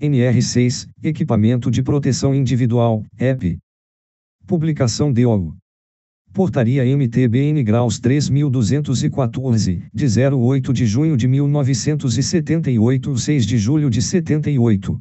NR6, Equipamento de Proteção Individual, EP. Publicação de OU. Portaria MTBN Graus 3214, de 08 de junho de 1978 6 de julho de 78.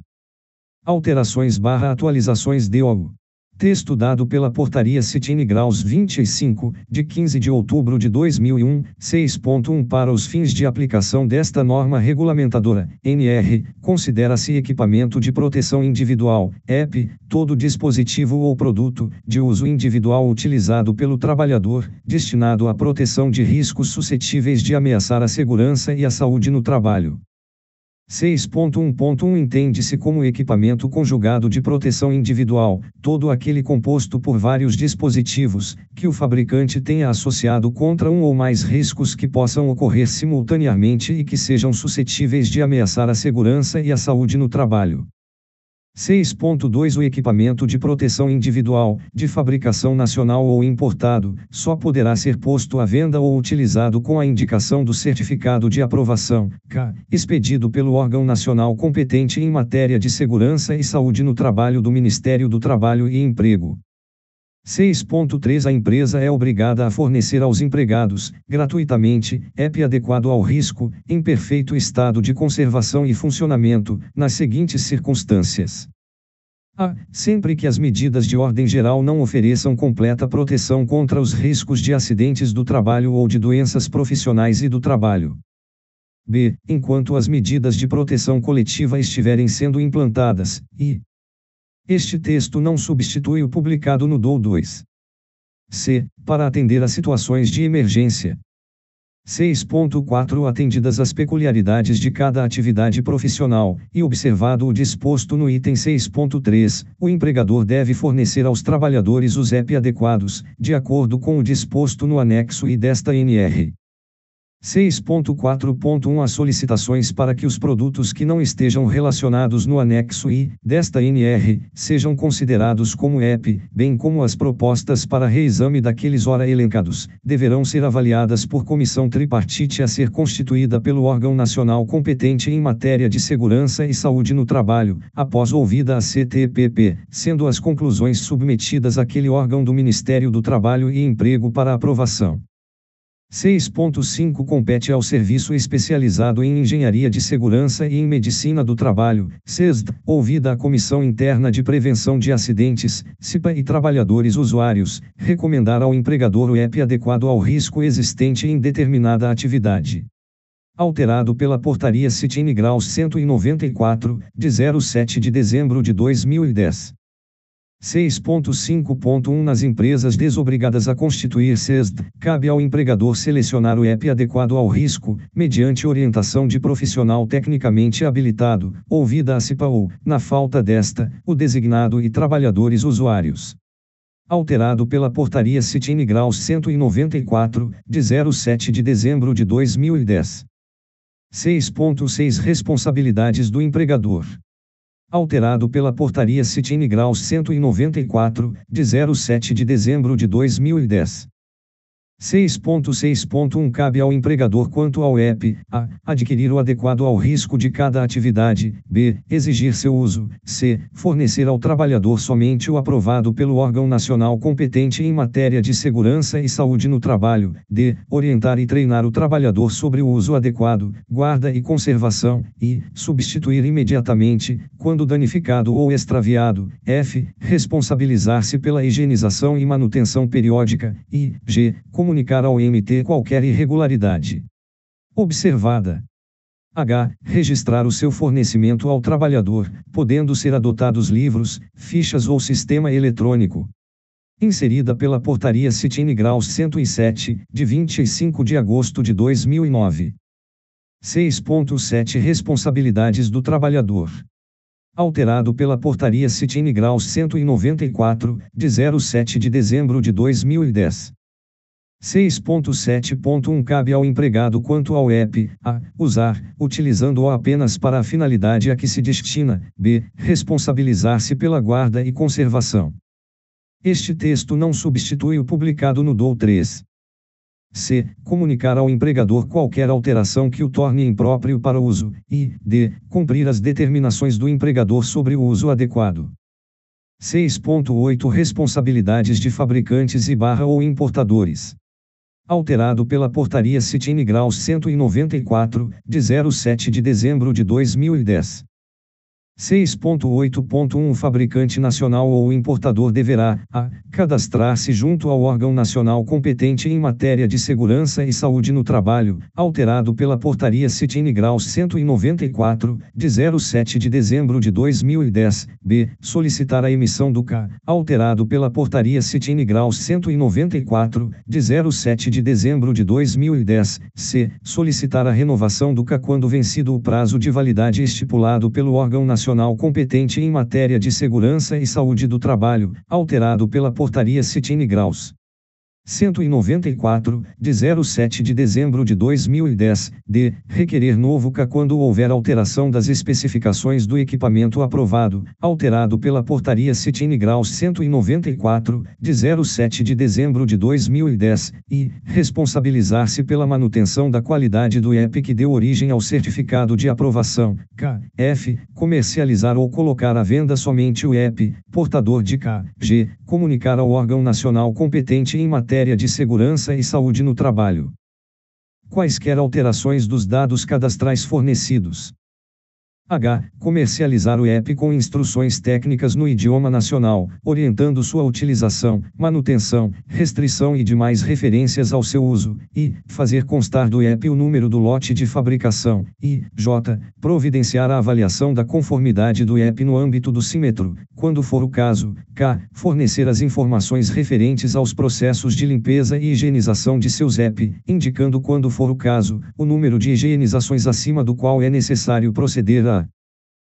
Alterações barra atualizações de OU. Texto dado pela Portaria Citine Graus 25, de 15 de outubro de 2001, 6.1 Para os fins de aplicação desta norma regulamentadora, NR, considera-se equipamento de proteção individual, EP, todo dispositivo ou produto, de uso individual utilizado pelo trabalhador, destinado à proteção de riscos suscetíveis de ameaçar a segurança e a saúde no trabalho. 6.1.1 entende-se como equipamento conjugado de proteção individual, todo aquele composto por vários dispositivos, que o fabricante tenha associado contra um ou mais riscos que possam ocorrer simultaneamente e que sejam suscetíveis de ameaçar a segurança e a saúde no trabalho. 6.2 O equipamento de proteção individual, de fabricação nacional ou importado, só poderá ser posto à venda ou utilizado com a indicação do certificado de aprovação, K, expedido pelo órgão nacional competente em matéria de segurança e saúde no trabalho do Ministério do Trabalho e Emprego. 6.3 A empresa é obrigada a fornecer aos empregados, gratuitamente, app adequado ao risco, em perfeito estado de conservação e funcionamento, nas seguintes circunstâncias. A. Sempre que as medidas de ordem geral não ofereçam completa proteção contra os riscos de acidentes do trabalho ou de doenças profissionais e do trabalho. B. Enquanto as medidas de proteção coletiva estiverem sendo implantadas, e este texto não substitui o publicado no DOU 2. C. Para atender a situações de emergência. 6.4 Atendidas as peculiaridades de cada atividade profissional, e observado o disposto no item 6.3, o empregador deve fornecer aos trabalhadores os EP adequados, de acordo com o disposto no anexo I desta NR. 6.4.1 As solicitações para que os produtos que não estejam relacionados no anexo I desta NR sejam considerados como EP, bem como as propostas para reexame daqueles ora elencados, deverão ser avaliadas por comissão tripartite a ser constituída pelo órgão nacional competente em matéria de segurança e saúde no trabalho, após ouvida a CTPP, sendo as conclusões submetidas àquele órgão do Ministério do Trabalho e Emprego para aprovação. 6.5 compete ao Serviço Especializado em Engenharia de Segurança e em Medicina do Trabalho, SESD, ouvida a Comissão Interna de Prevenção de Acidentes, CIPA e trabalhadores usuários, recomendar ao empregador o EP adequado ao risco existente em determinada atividade. Alterado pela Portaria CITIN Graus 194, de 07 de dezembro de 2010. 6.5.1 Nas empresas desobrigadas a constituir CESD, cabe ao empregador selecionar o EP adequado ao risco, mediante orientação de profissional tecnicamente habilitado, ouvida a CIPA ou, na falta desta, o designado e trabalhadores usuários. Alterado pela Portaria CITIN Graus 194, de 07 de dezembro de 2010. 6.6 Responsabilidades do empregador alterado pela Portaria CITIN Grau 194, de 07 de dezembro de 2010. 6.6.1 Cabe ao empregador quanto ao EP, a. Adquirir o adequado ao risco de cada atividade, b. Exigir seu uso, c. Fornecer ao trabalhador somente o aprovado pelo órgão nacional competente em matéria de segurança e saúde no trabalho, d. Orientar e treinar o trabalhador sobre o uso adequado, guarda e conservação, e. Substituir imediatamente, quando danificado ou extraviado, f. Responsabilizar-se pela higienização e manutenção periódica, e. g. Como comunicar ao MT qualquer irregularidade observada. H. Registrar o seu fornecimento ao trabalhador, podendo ser adotados livros, fichas ou sistema eletrônico. Inserida pela Portaria Citine Graus 107, de 25 de agosto de 2009. 6.7 Responsabilidades do trabalhador. Alterado pela Portaria Citine Graus 194, de 07 de dezembro de 2010. 6.7.1 Cabe ao empregado quanto ao EP, a. Usar, utilizando-o apenas para a finalidade a que se destina, b. Responsabilizar-se pela guarda e conservação. Este texto não substitui o publicado no DOU 3. C. Comunicar ao empregador qualquer alteração que o torne impróprio para uso. E. D. Cumprir as determinações do empregador sobre o uso adequado. 6.8 Responsabilidades de fabricantes e barra ou importadores alterado pela Portaria CITIN Grau 194, de 07 de dezembro de 2010. 6.8.1 O fabricante nacional ou importador deverá, a, cadastrar-se junto ao órgão nacional competente em matéria de segurança e saúde no trabalho, alterado pela Portaria CITIN Graus 194, de 07 de dezembro de 2010, b, solicitar a emissão do CA, alterado pela Portaria CITIN Graus 194, de 07 de dezembro de 2010, c, solicitar a renovação do CA quando vencido o prazo de validade estipulado pelo órgão nacional profissional competente em matéria de segurança e saúde do trabalho, alterado pela Portaria Citine Graus. 194, de 07 de dezembro de 2010, de requerer novo CA quando houver alteração das especificações do equipamento aprovado, alterado pela Portaria CITIN Graus 194, de 07 de dezembro de 2010, e responsabilizar-se pela manutenção da qualidade do EP que deu origem ao certificado de aprovação, K, F, comercializar ou colocar à venda somente o EP, portador de K, G, comunicar ao órgão nacional competente em matéria de segurança e saúde no trabalho quaisquer alterações dos dados cadastrais fornecidos. H. Comercializar o app com instruções técnicas no idioma nacional, orientando sua utilização, manutenção, restrição e demais referências ao seu uso. I. Fazer constar do app o número do lote de fabricação. I. J. Providenciar a avaliação da conformidade do app no âmbito do Símetro, quando for o caso. K. Fornecer as informações referentes aos processos de limpeza e higienização de seus app, indicando quando for o caso, o número de higienizações acima do qual é necessário proceder a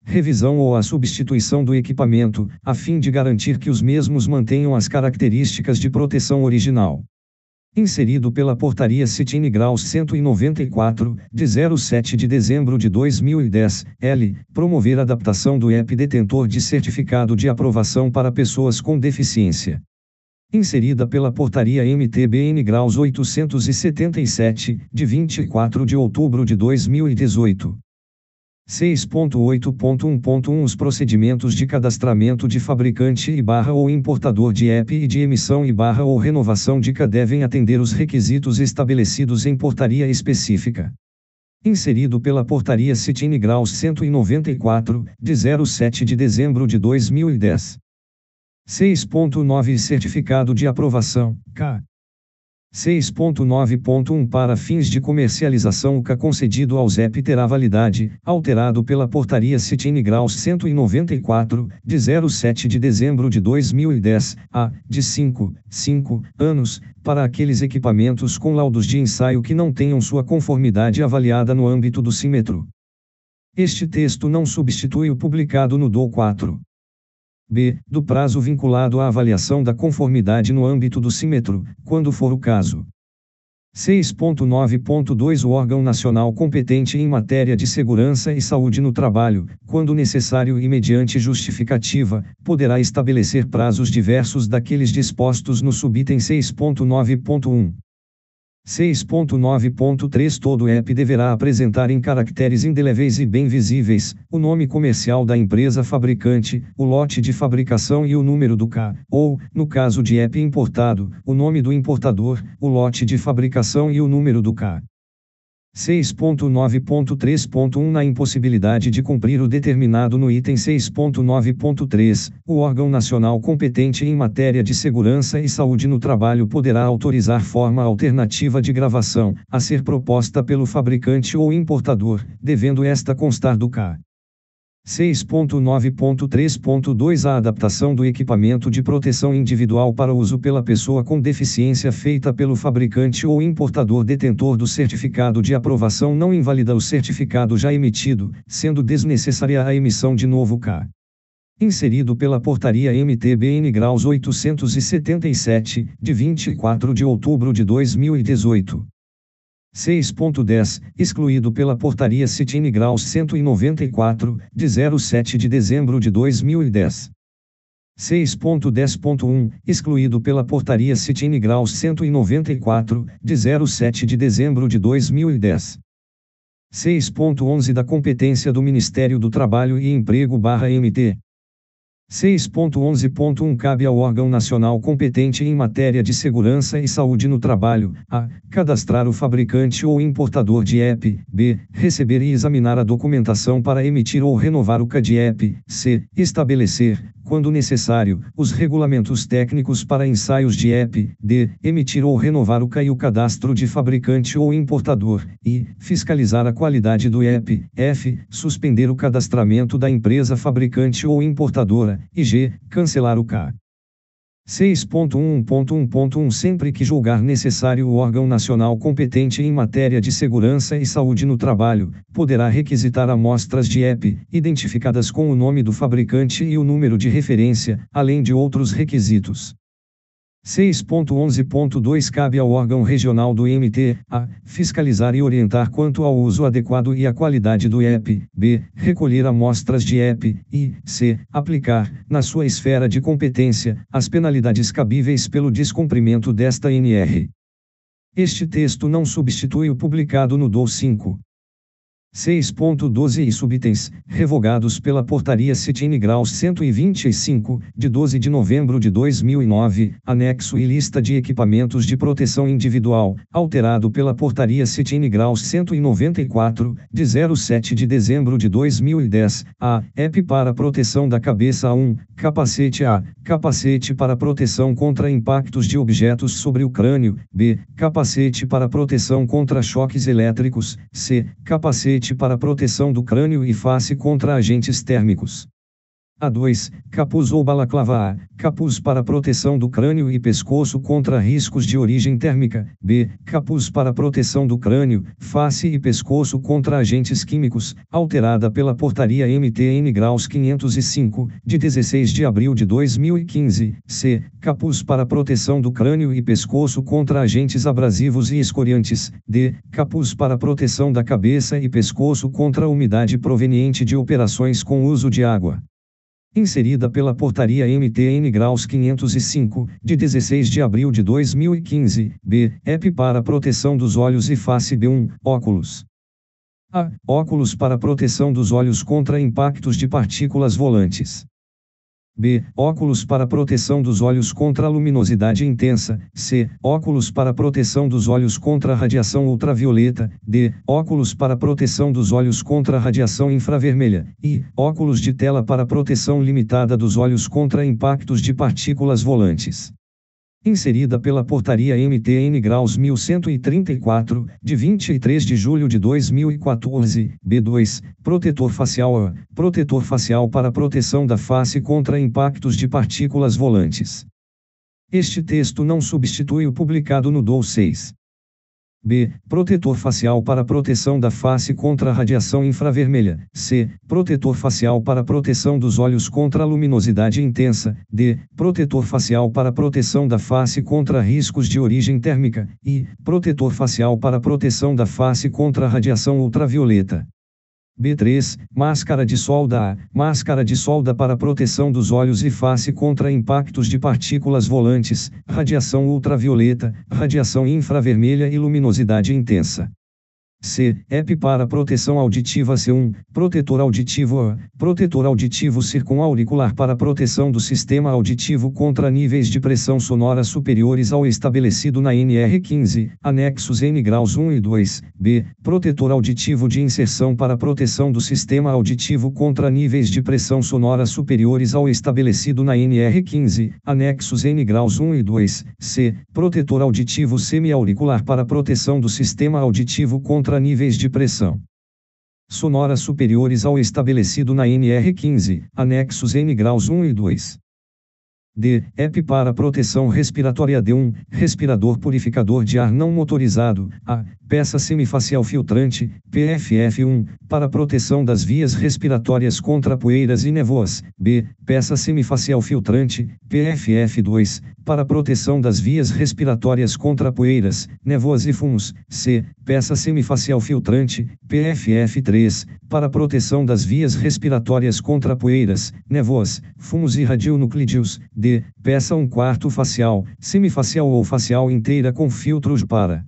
revisão ou a substituição do equipamento, a fim de garantir que os mesmos mantenham as características de proteção original. Inserido pela Portaria CITIN Graus 194, de 07 de dezembro de 2010, L. Promover a adaptação do EP detentor de certificado de aprovação para pessoas com deficiência inserida pela Portaria MTBN Graus 877, de 24 de outubro de 2018. 6.8.1.1 Os procedimentos de cadastramento de fabricante e barra ou importador de app e de emissão e barra ou renovação de CA devem atender os requisitos estabelecidos em portaria específica. Inserido pela Portaria Citine Graus 194, de 07 de dezembro de 2010. 6.9 Certificado de aprovação, CA. 6.9.1 Para fins de comercialização, o CA concedido ao ZEP terá validade, alterado pela Portaria CITIN Graus 194, de 07 de dezembro de 2010, a, de 5, 5 anos, para aqueles equipamentos com laudos de ensaio que não tenham sua conformidade avaliada no âmbito do símetro. Este texto não substitui o publicado no DO 4 b. do prazo vinculado à avaliação da conformidade no âmbito do símetro, quando for o caso. 6.9.2 O órgão nacional competente em matéria de segurança e saúde no trabalho, quando necessário e mediante justificativa, poderá estabelecer prazos diversos daqueles dispostos no subitem 6.9.1. 6.9.3 Todo app deverá apresentar em caracteres indeléveis e bem visíveis o nome comercial da empresa fabricante, o lote de fabricação e o número do K, ou, no caso de app importado, o nome do importador, o lote de fabricação e o número do K. 6.9.3.1 Na impossibilidade de cumprir o determinado no item 6.9.3, o órgão nacional competente em matéria de segurança e saúde no trabalho poderá autorizar forma alternativa de gravação, a ser proposta pelo fabricante ou importador, devendo esta constar do CA. 6.9.3.2 A adaptação do equipamento de proteção individual para uso pela pessoa com deficiência feita pelo fabricante ou importador detentor do certificado de aprovação não invalida o certificado já emitido, sendo desnecessária a emissão de novo K. Inserido pela Portaria MTBN Graus 877, de 24 de outubro de 2018. 6.10, excluído pela Portaria CITIN Graus 194, de 07 de dezembro de 2010. 6.10.1, excluído pela Portaria CITIN Graus 194, de 07 de dezembro de 2010. 6.11 da competência do Ministério do Trabalho e Emprego/MT, 6.11.1 Cabe ao órgão nacional competente em matéria de segurança e saúde no trabalho, a. Cadastrar o fabricante ou importador de EP; b. Receber e examinar a documentação para emitir ou renovar o CAD-EP, c. Estabelecer, quando necessário, os regulamentos técnicos para ensaios de EP, D, emitir ou renovar o CAI o cadastro de fabricante ou importador, e, fiscalizar a qualidade do EP, F, suspender o cadastramento da empresa fabricante ou importadora, e G, cancelar o CA. 6.1.1.1 Sempre que julgar necessário o órgão nacional competente em matéria de segurança e saúde no trabalho, poderá requisitar amostras de EP, identificadas com o nome do fabricante e o número de referência, além de outros requisitos. 6.11.2 Cabe ao órgão regional do IMT, a, fiscalizar e orientar quanto ao uso adequado e à qualidade do EP, b, recolher amostras de EP, e, c, aplicar, na sua esfera de competência, as penalidades cabíveis pelo descumprimento desta NR. Este texto não substitui o publicado no DOL 5. 6.12 e subitens, revogados pela Portaria CITIN Graus 125, de 12 de novembro de 2009, anexo e lista de equipamentos de proteção individual, alterado pela Portaria CITIN Graus 194, de 07 de dezembro de 2010, a EP para proteção da cabeça a 1, capacete A, capacete para proteção contra impactos de objetos sobre o crânio, B, capacete para proteção contra choques elétricos, C, capacete colete para proteção do crânio e face contra agentes térmicos. A2, capuz ou balaclava A, capuz para proteção do crânio e pescoço contra riscos de origem térmica. B, capuz para proteção do crânio, face e pescoço contra agentes químicos, alterada pela portaria MTN graus 505, de 16 de abril de 2015. C, capuz para proteção do crânio e pescoço contra agentes abrasivos e escoriantes. D, capuz para proteção da cabeça e pescoço contra umidade proveniente de operações com uso de água inserida pela Portaria MTN Graus 505, de 16 de abril de 2015, B. EP para proteção dos olhos e face B1, óculos. A. Óculos para proteção dos olhos contra impactos de partículas volantes. B. Óculos para proteção dos olhos contra a luminosidade intensa. C. Óculos para proteção dos olhos contra a radiação ultravioleta. D. Óculos para proteção dos olhos contra a radiação infravermelha. E. Óculos de tela para proteção limitada dos olhos contra impactos de partículas volantes inserida pela Portaria MTN Graus 1134, de 23 de julho de 2014, B2, protetor facial A, protetor facial para proteção da face contra impactos de partículas volantes. Este texto não substitui o publicado no DOL 6. B. Protetor facial para proteção da face contra a radiação infravermelha. C. Protetor facial para proteção dos olhos contra a luminosidade intensa. D. Protetor facial para proteção da face contra riscos de origem térmica. E. Protetor facial para proteção da face contra a radiação ultravioleta. B3, máscara de solda A, máscara de solda para proteção dos olhos e face contra impactos de partículas volantes, radiação ultravioleta, radiação infravermelha e luminosidade intensa. C. EP para proteção auditiva C1, protetor auditivo A, protetor auditivo circunauricular para proteção do sistema auditivo contra níveis de pressão sonora superiores ao estabelecido na NR15, anexos N graus 1 e 2. B. Protetor auditivo de inserção para proteção do sistema auditivo contra níveis de pressão sonora superiores ao estabelecido na NR15, anexos N graus 1 e 2. C. Protetor auditivo semiauricular para proteção do sistema auditivo contra mostra níveis de pressão sonora superiores ao estabelecido na NR15, anexos N graus 1 e 2. D. EP para proteção respiratória D1, respirador purificador de ar não motorizado, A. Peça semifacial filtrante, PFF1, para proteção das vias respiratórias contra poeiras e nevoas. B. Peça semifacial filtrante, PFF2, para proteção das vias respiratórias contra poeiras, névoas e fumos, C. Peça semifacial filtrante, PFF3, para proteção das vias respiratórias contra poeiras, névoas, fumos e radionuclídeos, D. Peça um quarto facial, semifacial ou facial inteira com filtros para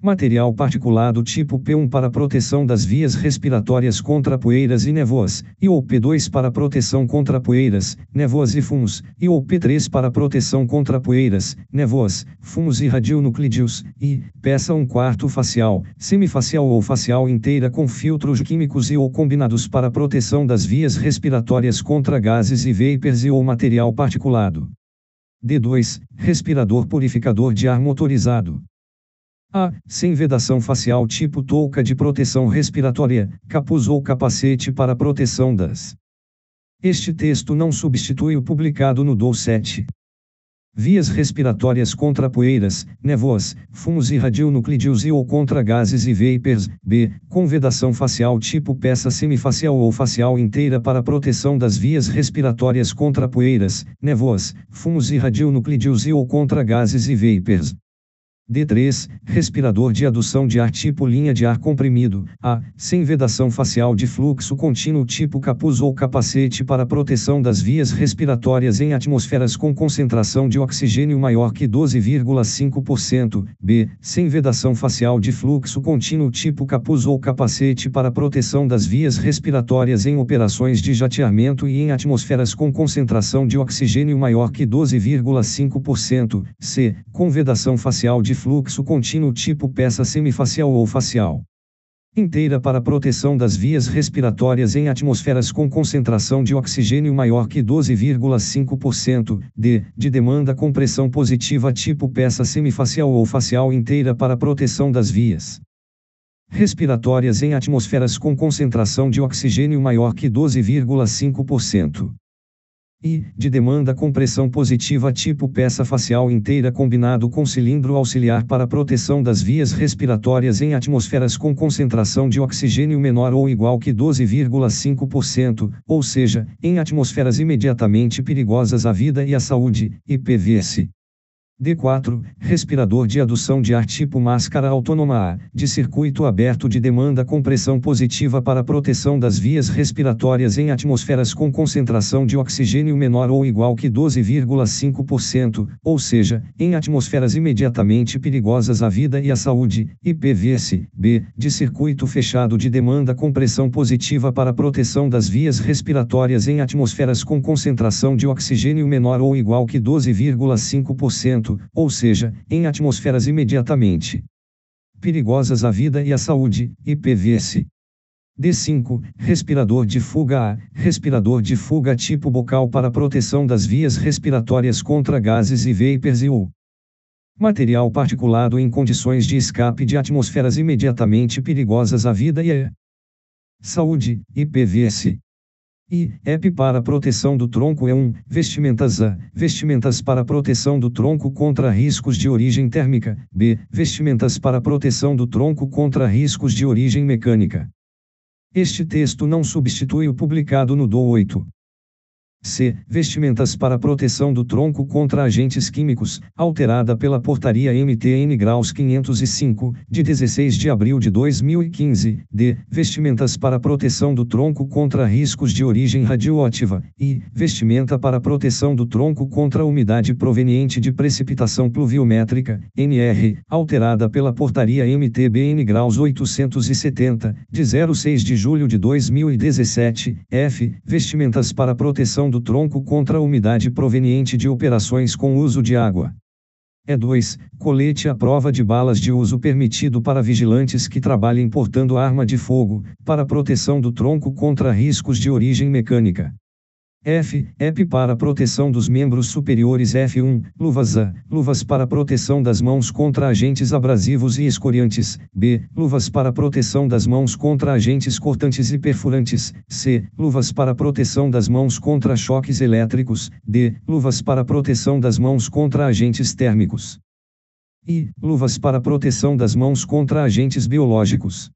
Material particulado tipo P1 para proteção das vias respiratórias contra poeiras e névoas, e ou P2 para proteção contra poeiras, névoas e fumos, e ou P3 para proteção contra poeiras, névoas, fumos e radionuclídeos, e peça um quarto facial, semifacial ou facial inteira com filtros químicos e ou combinados para proteção das vias respiratórias contra gases e vapores e ou material particulado. D2 Respirador purificador de ar motorizado. A. Ah, sem vedação facial tipo touca de proteção respiratória, capuz ou capacete para proteção das. Este texto não substitui o publicado no DOU 7. Vias respiratórias contra poeiras, nevoas, fumos e radionuclídeos e ou contra gases e vapors. B. Com vedação facial tipo peça semifacial ou facial inteira para proteção das vias respiratórias contra poeiras, nevoas, fumos e radionuclídeos e ou contra gases e vapors. D3, respirador de adução de ar tipo linha de ar comprimido. A, sem vedação facial de fluxo contínuo tipo capuz ou capacete para proteção das vias respiratórias em atmosferas com concentração de oxigênio maior que 12,5%. B, sem vedação facial de fluxo contínuo tipo capuz ou capacete para proteção das vias respiratórias em operações de jateamento e em atmosferas com concentração de oxigênio maior que 12,5%. C, com vedação facial de fluxo contínuo tipo peça semifacial ou facial inteira para proteção das vias respiratórias em atmosferas com concentração de oxigênio maior que 12,5%, d, de demanda com pressão positiva tipo peça semifacial ou facial inteira para proteção das vias respiratórias em atmosferas com concentração de oxigênio maior que 12,5% e, de demanda com pressão positiva tipo peça facial inteira combinado com cilindro auxiliar para proteção das vias respiratórias em atmosferas com concentração de oxigênio menor ou igual que 12,5%, ou seja, em atmosferas imediatamente perigosas à vida e à saúde, IPVS. D4, respirador de adução de ar tipo máscara autônoma A, de circuito aberto de demanda com pressão positiva para proteção das vias respiratórias em atmosferas com concentração de oxigênio menor ou igual que 12,5%, ou seja, em atmosferas imediatamente perigosas à vida e à saúde, PVS, B, de circuito fechado de demanda com pressão positiva para proteção das vias respiratórias em atmosferas com concentração de oxigênio menor ou igual que 12,5%, alto, ou seja, em atmosferas imediatamente perigosas à vida e à saúde, IPVS. D5, respirador de fuga A, respirador de fuga tipo bocal para proteção das vias respiratórias contra gases e vapores, e U. Material particulado em condições de escape de atmosferas imediatamente perigosas à vida e à saúde, IPVS. E, EP para proteção do tronco é um, vestimentas A, vestimentas para proteção do tronco contra riscos de origem térmica, B, vestimentas para proteção do tronco contra riscos de origem mecânica. Este texto não substitui o publicado no DO 8. C. Vestimentas para proteção do tronco contra agentes químicos, alterada pela Portaria MTN Graus 505, de 16 de abril de 2015. D. Vestimentas para proteção do tronco contra riscos de origem radioativa. E. Vestimenta para proteção do tronco contra umidade proveniente de precipitação pluviométrica, NR, alterada pela Portaria MTBN Graus 870, de 06 de julho de 2017. F. Vestimentas para proteção proteção do tronco contra a umidade proveniente de operações com uso de água. e 2. Colete à prova de balas de uso permitido para vigilantes que trabalhem portando arma de fogo, para proteção do tronco contra riscos de origem mecânica. F. EP para proteção dos membros superiores F1, luvas A. Luvas para proteção das mãos contra agentes abrasivos e escoriantes. B. Luvas para proteção das mãos contra agentes cortantes e perfurantes. C. Luvas para proteção das mãos contra choques elétricos. D. Luvas para proteção das mãos contra agentes térmicos. I, Luvas para proteção das mãos contra agentes biológicos.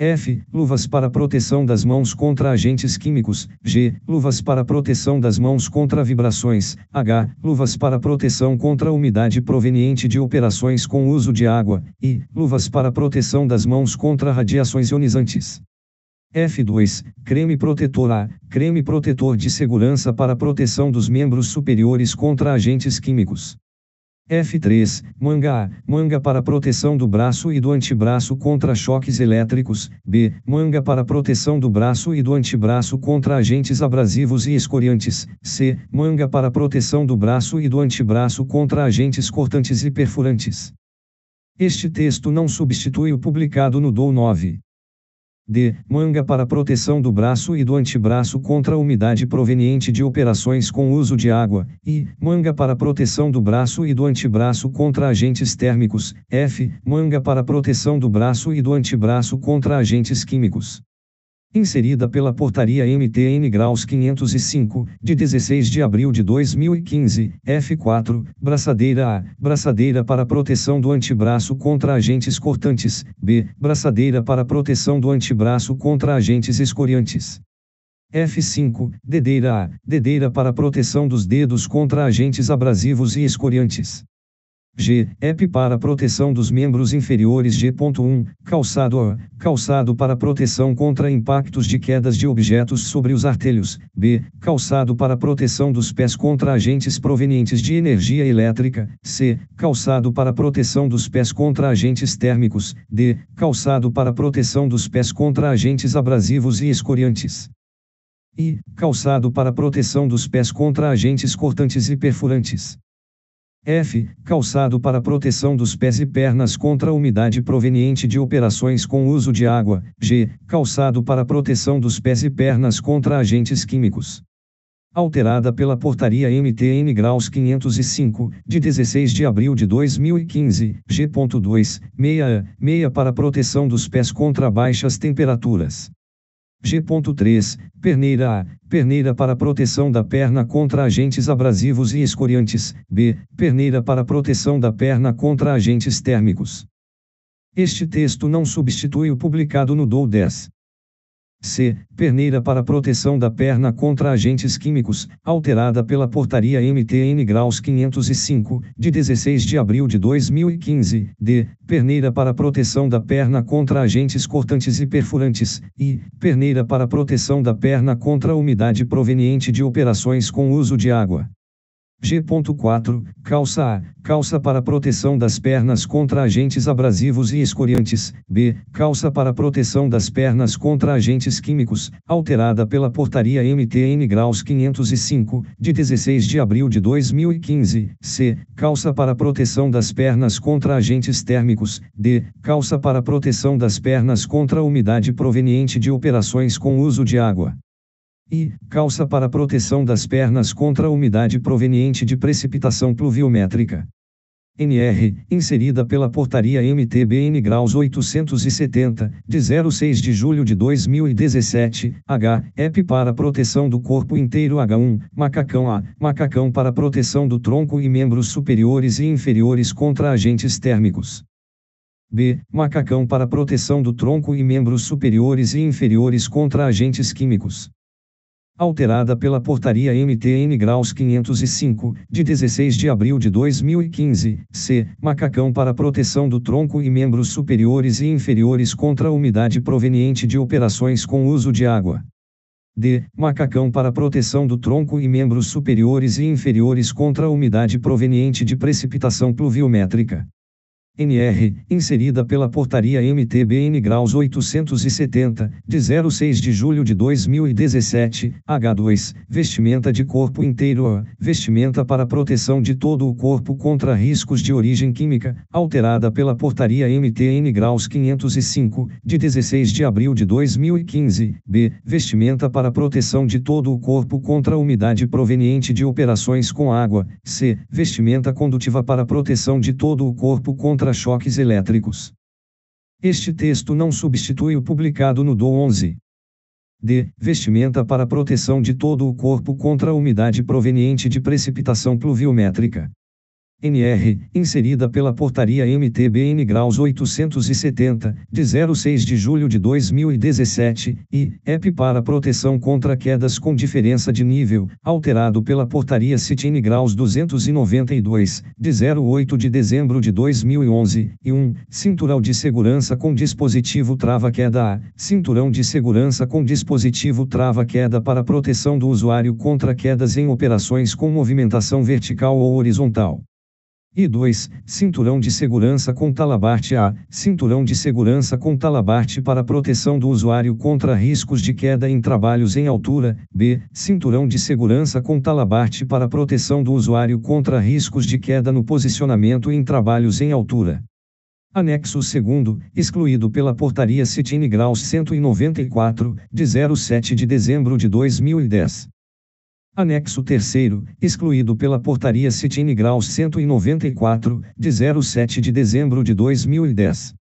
F. Luvas para proteção das mãos contra agentes químicos. G. Luvas para proteção das mãos contra vibrações. H. Luvas para proteção contra umidade proveniente de operações com uso de água. I. Luvas para proteção das mãos contra radiações ionizantes. F2. Creme protetor A. Creme protetor de segurança para proteção dos membros superiores contra agentes químicos. F3, manga A, manga para proteção do braço e do antebraço contra choques elétricos, B, manga para proteção do braço e do antebraço contra agentes abrasivos e escoriantes, C, manga para proteção do braço e do antebraço contra agentes cortantes e perfurantes. Este texto não substitui o publicado no DOU 9. D. Manga para proteção do braço e do antebraço contra a umidade proveniente de operações com uso de água. E. Manga para proteção do braço e do antebraço contra agentes térmicos. F. Manga para proteção do braço e do antebraço contra agentes químicos inserida pela Portaria MTN Graus 505, de 16 de abril de 2015, F4, braçadeira A, braçadeira para proteção do antebraço contra agentes cortantes, B, braçadeira para proteção do antebraço contra agentes escoriantes. F5, dedeira A, dedeira para proteção dos dedos contra agentes abrasivos e escoriantes. G. EP para proteção dos membros inferiores. G.1. Calçado A. Calçado para proteção contra impactos de quedas de objetos sobre os artelhos. B. Calçado para proteção dos pés contra agentes provenientes de energia elétrica. C. Calçado para proteção dos pés contra agentes térmicos. D. Calçado para proteção dos pés contra agentes abrasivos e escoriantes. I, Calçado para proteção dos pés contra agentes cortantes e perfurantes. F. Calçado para proteção dos pés e pernas contra a umidade proveniente de operações com uso de água. G. Calçado para proteção dos pés e pernas contra agentes químicos. Alterada pela Portaria MTN Graus 505, de 16 de abril de 2015, G.2, 6 a 6 para proteção dos pés contra baixas temperaturas. G.3, perneira A, perneira para proteção da perna contra agentes abrasivos e escoriantes, B, perneira para proteção da perna contra agentes térmicos. Este texto não substitui o publicado no DOU 10. C. Perneira para proteção da perna contra agentes químicos, alterada pela Portaria MTN Graus 505, de 16 de abril de 2015. D. Perneira para proteção da perna contra agentes cortantes e perfurantes. E. Perneira para proteção da perna contra a umidade proveniente de operações com uso de água. G.4, calça A, calça para proteção das pernas contra agentes abrasivos e escoriantes. B. Calça para proteção das pernas contra agentes químicos, alterada pela Portaria MTN Graus 505, de 16 de abril de 2015. C. Calça para proteção das pernas contra agentes térmicos. D. Calça para proteção das pernas contra umidade proveniente de operações com uso de água. E, calça para proteção das pernas contra a umidade proveniente de precipitação pluviométrica. NR, inserida pela Portaria MTBN Graus 870, de 06 de julho de 2017, H, EP para proteção do corpo inteiro H1, macacão A, macacão para proteção do tronco e membros superiores e inferiores contra agentes térmicos. B. Macacão para proteção do tronco e membros superiores e inferiores contra agentes químicos alterada pela Portaria MTN Graus 505, de 16 de abril de 2015, c. Macacão para proteção do tronco e membros superiores e inferiores contra a umidade proveniente de operações com uso de água. D. Macacão para proteção do tronco e membros superiores e inferiores contra a umidade proveniente de precipitação pluviométrica. NR, inserida pela Portaria MTBN Graus 870, de 06 de julho de 2017, H2, vestimenta de corpo inteiro, vestimenta para proteção de todo o corpo contra riscos de origem química, alterada pela Portaria MTN Graus 505, de 16 de abril de 2015, B, vestimenta para proteção de todo o corpo contra umidade proveniente de operações com água, C, vestimenta condutiva para proteção de todo o corpo contra contra-choques elétricos. Este texto não substitui o publicado no DO 11. D. Vestimenta para proteção de todo o corpo contra a umidade proveniente de precipitação pluviométrica. NR, inserida pela Portaria MTBN Graus 870, de 06 de julho de 2017, e EP para proteção contra quedas com diferença de nível, alterado pela Portaria CITIN Graus 292, de 08 de dezembro de 2011, e 1. Um, cinturão de segurança com dispositivo trava-queda A, cinturão de segurança com dispositivo trava-queda para proteção do usuário contra quedas em operações com movimentação vertical ou horizontal. E 2. Cinturão de segurança com talabarte A. Cinturão de segurança com talabarte para proteção do usuário contra riscos de queda em trabalhos em altura. B. Cinturão de segurança com talabarte para proteção do usuário contra riscos de queda no posicionamento em trabalhos em altura. Anexo 2, excluído pela Portaria Citine Graus 194, de 07 de dezembro de 2010. Anexo 3 excluído pela Portaria CITIN Grau 194, de 07 de dezembro de 2010.